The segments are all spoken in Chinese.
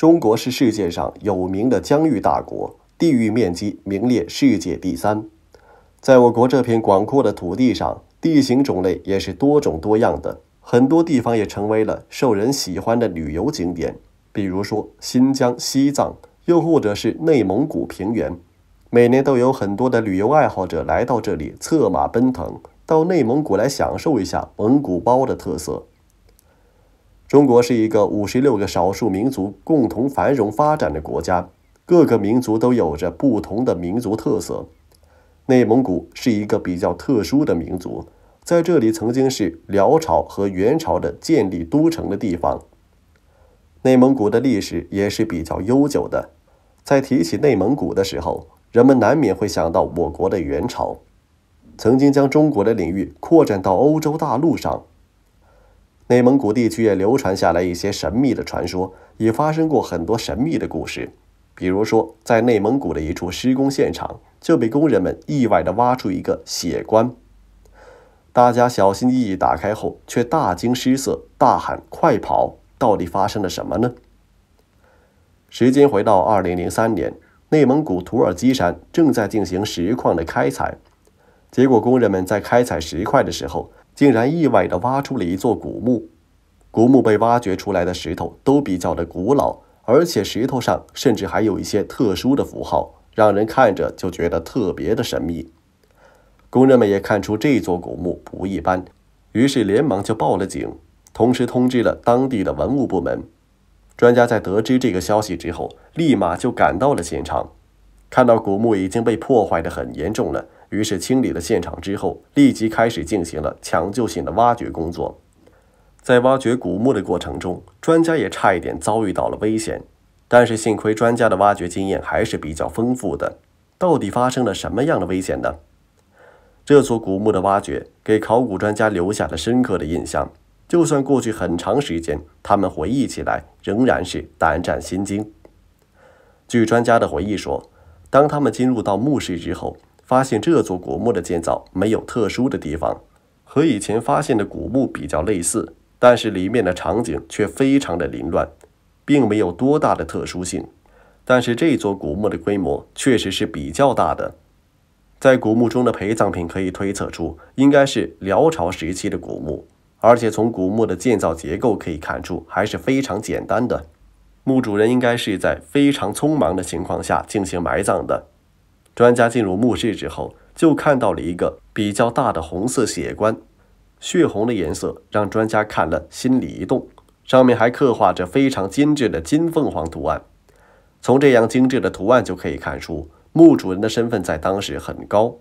中国是世界上有名的疆域大国，地域面积名列世界第三。在我国这片广阔的土地上，地形种类也是多种多样的，很多地方也成为了受人喜欢的旅游景点。比如说新疆、西藏，又或者是内蒙古平原，每年都有很多的旅游爱好者来到这里策马奔腾，到内蒙古来享受一下蒙古包的特色。中国是一个五十六个少数民族共同繁荣发展的国家，各个民族都有着不同的民族特色。内蒙古是一个比较特殊的民族，在这里曾经是辽朝和元朝的建立都城的地方。内蒙古的历史也是比较悠久的，在提起内蒙古的时候，人们难免会想到我国的元朝，曾经将中国的领域扩展到欧洲大陆上。内蒙古地区也流传下来一些神秘的传说，也发生过很多神秘的故事。比如说，在内蒙古的一处施工现场，就被工人们意外地挖出一个血棺。大家小心翼翼打开后，却大惊失色，大喊“快跑”！到底发生了什么呢？时间回到二零零三年，内蒙古土尔基山正在进行石矿的开采，结果工人们在开采石块的时候。竟然意外的挖出了一座古墓，古墓被挖掘出来的石头都比较的古老，而且石头上甚至还有一些特殊的符号，让人看着就觉得特别的神秘。工人们也看出这座古墓不一般，于是连忙就报了警，同时通知了当地的文物部门。专家在得知这个消息之后，立马就赶到了现场，看到古墓已经被破坏的很严重了。于是清理了现场之后，立即开始进行了抢救性的挖掘工作。在挖掘古墓的过程中，专家也差一点遭遇到了危险，但是幸亏专家的挖掘经验还是比较丰富的。到底发生了什么样的危险呢？这座古墓的挖掘给考古专家留下了深刻的印象，就算过去很长时间，他们回忆起来仍然是胆战心惊。据专家的回忆说，当他们进入到墓室之后，发现这座古墓的建造没有特殊的地方，和以前发现的古墓比较类似，但是里面的场景却非常的凌乱，并没有多大的特殊性。但是这座古墓的规模确实是比较大的。在古墓中的陪葬品可以推测出，应该是辽朝时期的古墓，而且从古墓的建造结构可以看出，还是非常简单的。墓主人应该是在非常匆忙的情况下进行埋葬的。专家进入墓室之后，就看到了一个比较大的红色血棺，血红的颜色让专家看了心里一动，上面还刻画着非常精致的金凤凰图案。从这样精致的图案就可以看出墓主人的身份在当时很高。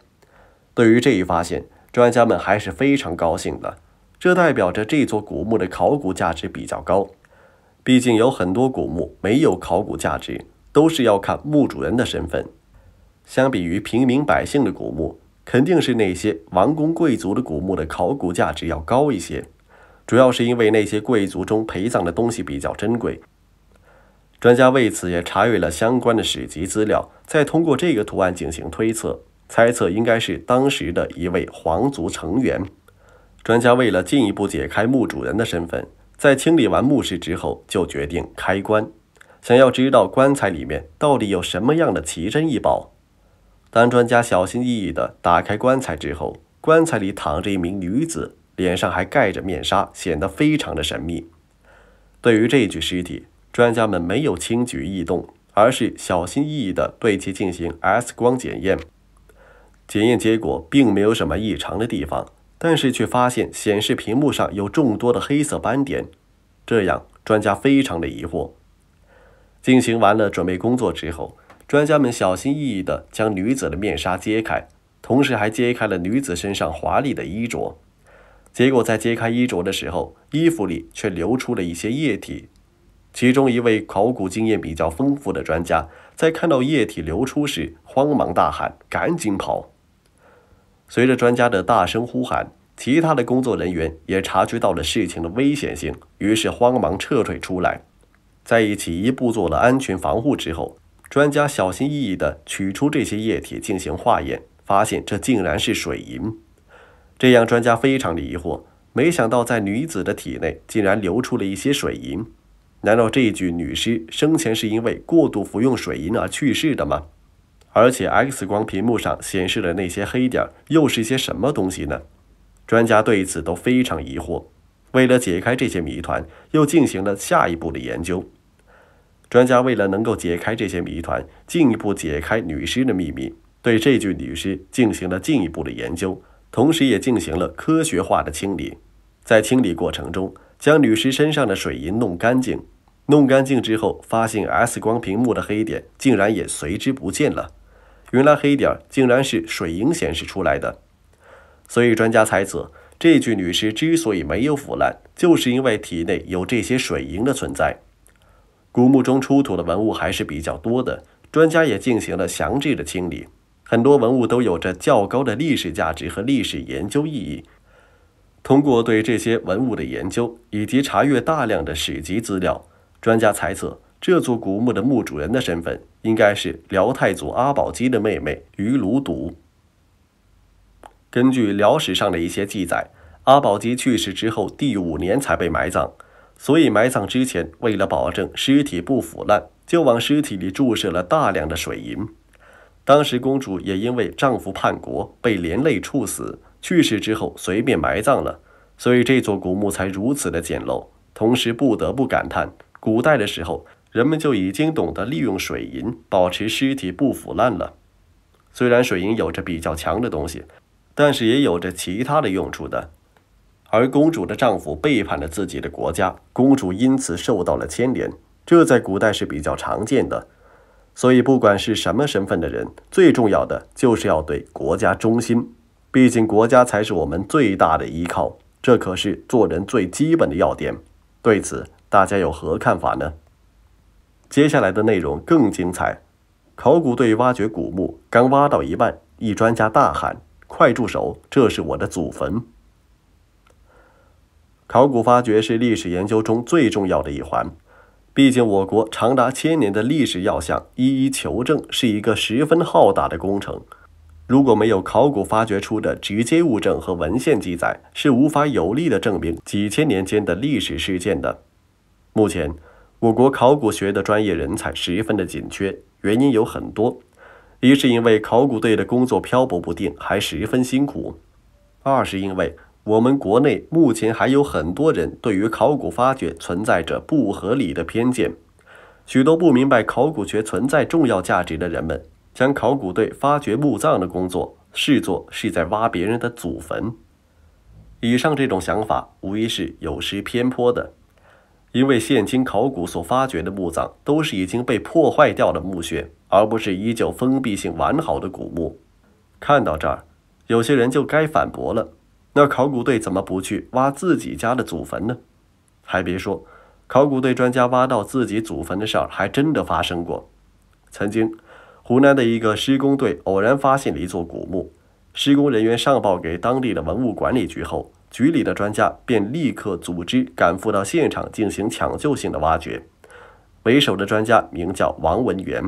对于这一发现，专家们还是非常高兴的，这代表着这座古墓的考古价值比较高。毕竟有很多古墓没有考古价值，都是要看墓主人的身份。相比于平民百姓的古墓，肯定是那些王公贵族的古墓的考古价值要高一些。主要是因为那些贵族中陪葬的东西比较珍贵。专家为此也查阅了相关的史籍资料，再通过这个图案进行推测，猜测应该是当时的一位皇族成员。专家为了进一步解开墓主人的身份，在清理完墓室之后，就决定开棺，想要知道棺材里面到底有什么样的奇珍异宝。当专家小心翼翼地打开棺材之后，棺材里躺着一名女子，脸上还盖着面纱，显得非常的神秘。对于这具尸体，专家们没有轻举异动，而是小心翼翼地对其进行 X 光检验。检验结果并没有什么异常的地方，但是却发现显示屏幕上有众多的黑色斑点，这样专家非常的疑惑。进行完了准备工作之后。专家们小心翼翼地将女子的面纱揭开，同时还揭开了女子身上华丽的衣着。结果在揭开衣着的时候，衣服里却流出了一些液体。其中一位考古经验比较丰富的专家在看到液体流出时，慌忙大喊：“赶紧跑！”随着专家的大声呼喊，其他的工作人员也察觉到了事情的危险性，于是慌忙撤退出来。在一起一步做了安全防护之后。专家小心翼翼地取出这些液体进行化验，发现这竟然是水银。这样，专家非常的疑惑，没想到在女子的体内竟然流出了一些水银。难道这具女尸生前是因为过度服用水银而去世的吗？而且 X 光屏幕上显示的那些黑点又是些什么东西呢？专家对此都非常疑惑。为了解开这些谜团，又进行了下一步的研究。专家为了能够解开这些谜团，进一步解开女尸的秘密，对这具女尸进行了进一步的研究，同时也进行了科学化的清理。在清理过程中，将女尸身上的水银弄干净。弄干净之后，发现 X 光屏幕的黑点竟然也随之不见了。原来黑点竟然是水银显示出来的。所以，专家猜测，这具女尸之所以没有腐烂，就是因为体内有这些水银的存在。古墓中出土的文物还是比较多的，专家也进行了详细的清理。很多文物都有着较高的历史价值和历史研究意义。通过对这些文物的研究，以及查阅大量的史籍资料，专家猜测这座古墓的墓主人的身份应该是辽太祖阿保机的妹妹于卢睹。根据《辽史》上的一些记载，阿保机去世之后第五年才被埋葬。所以埋葬之前，为了保证尸体不腐烂，就往尸体里注射了大量的水银。当时公主也因为丈夫叛国被连累处死，去世之后随便埋葬了，所以这座古墓才如此的简陋。同时不得不感叹，古代的时候人们就已经懂得利用水银保持尸体不腐烂了。虽然水银有着比较强的东西，但是也有着其他的用处的。而公主的丈夫背叛了自己的国家，公主因此受到了牵连。这在古代是比较常见的。所以，不管是什么身份的人，最重要的就是要对国家忠心。毕竟，国家才是我们最大的依靠。这可是做人最基本的要点。对此，大家有何看法呢？接下来的内容更精彩。考古队挖掘古墓，刚挖到一半，一专家大喊：“快住手！这是我的祖坟！”考古发掘是历史研究中最重要的一环，毕竟我国长达千年的历史要想一一求证，是一个十分浩大的工程。如果没有考古发掘出的直接物证和文献记载，是无法有力的证明几千年间的历史事件的。目前，我国考古学的专业人才十分的紧缺，原因有很多，一是因为考古队的工作漂泊不定，还十分辛苦；二是因为。我们国内目前还有很多人对于考古发掘存在着不合理的偏见，许多不明白考古学存在重要价值的人们，将考古队发掘墓葬的工作视作是在挖别人的祖坟。以上这种想法无疑是有失偏颇的，因为现今考古所发掘的墓葬都是已经被破坏掉的墓穴，而不是依旧封闭性完好的古墓。看到这儿，有些人就该反驳了。那考古队怎么不去挖自己家的祖坟呢？还别说，考古队专家挖到自己祖坟的事儿还真的发生过。曾经，湖南的一个施工队偶然发现了一座古墓，施工人员上报给当地的文物管理局后，局里的专家便立刻组织赶赴到现场进行抢救性的挖掘。为首的专家名叫王文元。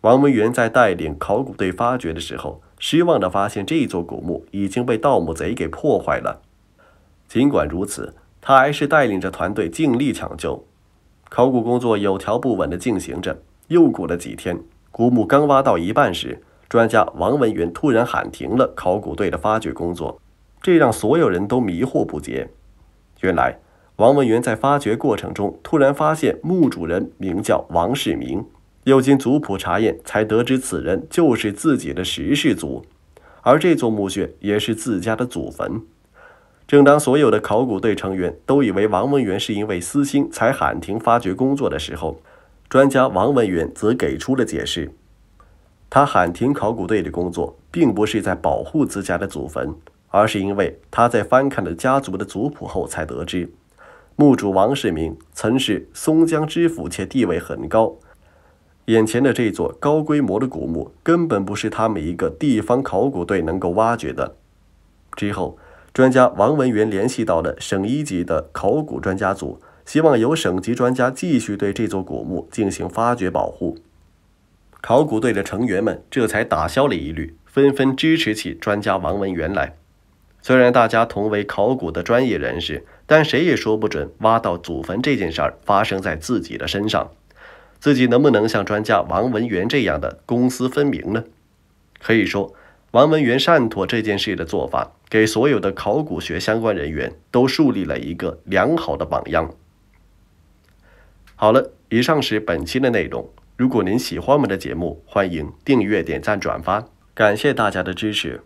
王文元在带领考古队发掘的时候。失望地发现，这座古墓已经被盗墓贼给破坏了。尽管如此，他还是带领着团队尽力抢救。考古工作有条不紊地进行着。又过了几天，古墓刚挖到一半时，专家王文元突然喊停了考古队的发掘工作，这让所有人都迷惑不解。原来，王文元在发掘过程中突然发现，墓主人名叫王世明。又经族谱查验，才得知此人就是自己的十氏族，而这座墓穴也是自家的祖坟。正当所有的考古队成员都以为王文元是因为私心才喊停发掘工作的时候，专家王文元则给出了解释：他喊停考古队的工作，并不是在保护自家的祖坟，而是因为他在翻看了家族的族谱后才得知，墓主王世民曾是松江知府，且地位很高。眼前的这座高规模的古墓根本不是他们一个地方考古队能够挖掘的。之后，专家王文元联系到了省一级的考古专家组，希望由省级专家继续对这座古墓进行发掘保护。考古队的成员们这才打消了疑虑，纷纷支持起专家王文元来。虽然大家同为考古的专业人士，但谁也说不准挖到祖坟这件事儿发生在自己的身上。自己能不能像专家王文元这样的公私分明呢？可以说，王文元善妥这件事的做法，给所有的考古学相关人员都树立了一个良好的榜样。好了，以上是本期的内容。如果您喜欢我们的节目，欢迎订阅、点赞、转发，感谢大家的支持。